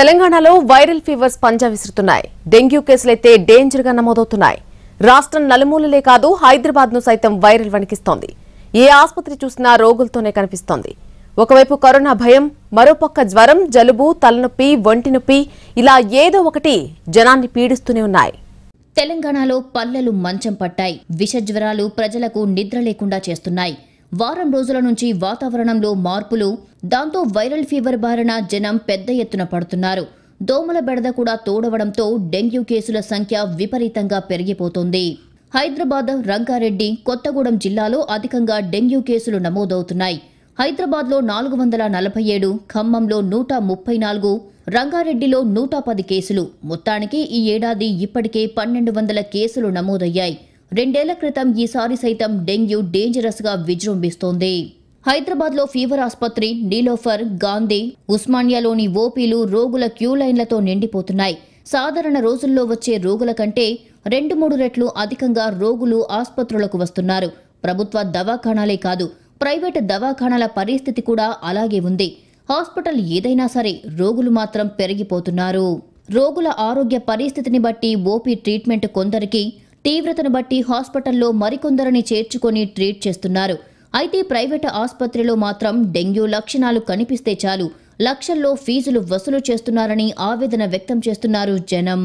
తెలంగాణలో viral fevers పంజా విసురుతున్నాయి డెంగ్యూ కేసులైతే డేంజర్ గా నమోదవుతున్నాయి రాష్ట్రం నలుమూలలే కాదు హైదరాబాద్ ను సైతం వైరల్ వణికిస్తోంది ఏ ఆసుపత్రి చూసినా రోగులతోనే కనిపిస్తోంది ఒకవైపు కరోనా భయం మరోపక్క జ్వరం జలుబు తలనొప్పి ఒంటి నొప్పి ఇలా ఏదో ఒకటి జనాన్ని పీడిస్తూనే ఉన్నాయి తెలంగాణలో పల్లెలు మంచం పట్టాయి విషజ్వరాలు ప్రజలకు నిద్ర లేకుండా చేస్తున్నాయి వారం రోజుల నుంచి వాతావరణంలో మార్పులు దాంతో వైరల్ ఫీవర్ బారిన జనం పెద్ద ఎత్తున పడుతున్నారు దోమల బెడద కూడా తోడవడంతో డెంగ్యూ కేసుల సంఖ్య విపరీతంగా పెరిగిపోతుంది హైదరాబాద్ రంగారెడ్డి కొత్తగూడెం జిల్లాలో అధికంగా డెంగ్యూ కేసులు నమోదవుతున్నాయి హైదరాబాద్లో నాలుగు వందల నలభై ఏడు ఖమ్మంలో నూట ముప్పై నాలుగు రంగారెడ్డిలో నూట పది కేసులు మొత్తానికి ఈ ఏడాది ఇప్పటికే పన్నెండు వందల కేసులు నమోదయ్యాయి రెండేళ్ల క్రితం ఈసారి సైతం డెంగ్యూ డేంజరస్గా విజృంభిస్తోంది హైదరాబాద్లో ఫీవర్ ఆసుపత్రి నీలోఫర్ గాంధీ ఉస్మానియాలోని ఓపీలు రోగుల క్యూ లైన్లతో నిండిపోతున్నాయి సాధారణ రోజుల్లో వచ్చే రోగుల కంటే రెండు మూడు రెట్లు అధికంగా రోగులు ఆసుపత్రులకు వస్తున్నారు ప్రభుత్వ దవాఖానాలే కాదు ప్రైవేటు దవాఖానాల పరిస్థితి కూడా అలాగే ఉంది హాస్పిటల్ ఏదైనా సరే రోగులు మాత్రం పెరిగిపోతున్నారు రోగుల ఆరోగ్య పరిస్థితిని బట్టి ఓపీ ట్రీట్మెంట్ కొందరికి తీవ్రతను బట్టి హాస్పిటల్లో మరికొందరిని చేర్చుకొని ట్రీట్ చేస్తున్నారు అయితే ప్రైవేట్ ఆసుపత్రిలో మాత్రం డెంగ్యూ లక్షణాలు కనిపిస్తే చాలు లక్షల్లో ఫీజులు వసూలు చేస్తున్నారని ఆవేదన వ్యక్తం చేస్తున్నారు జనం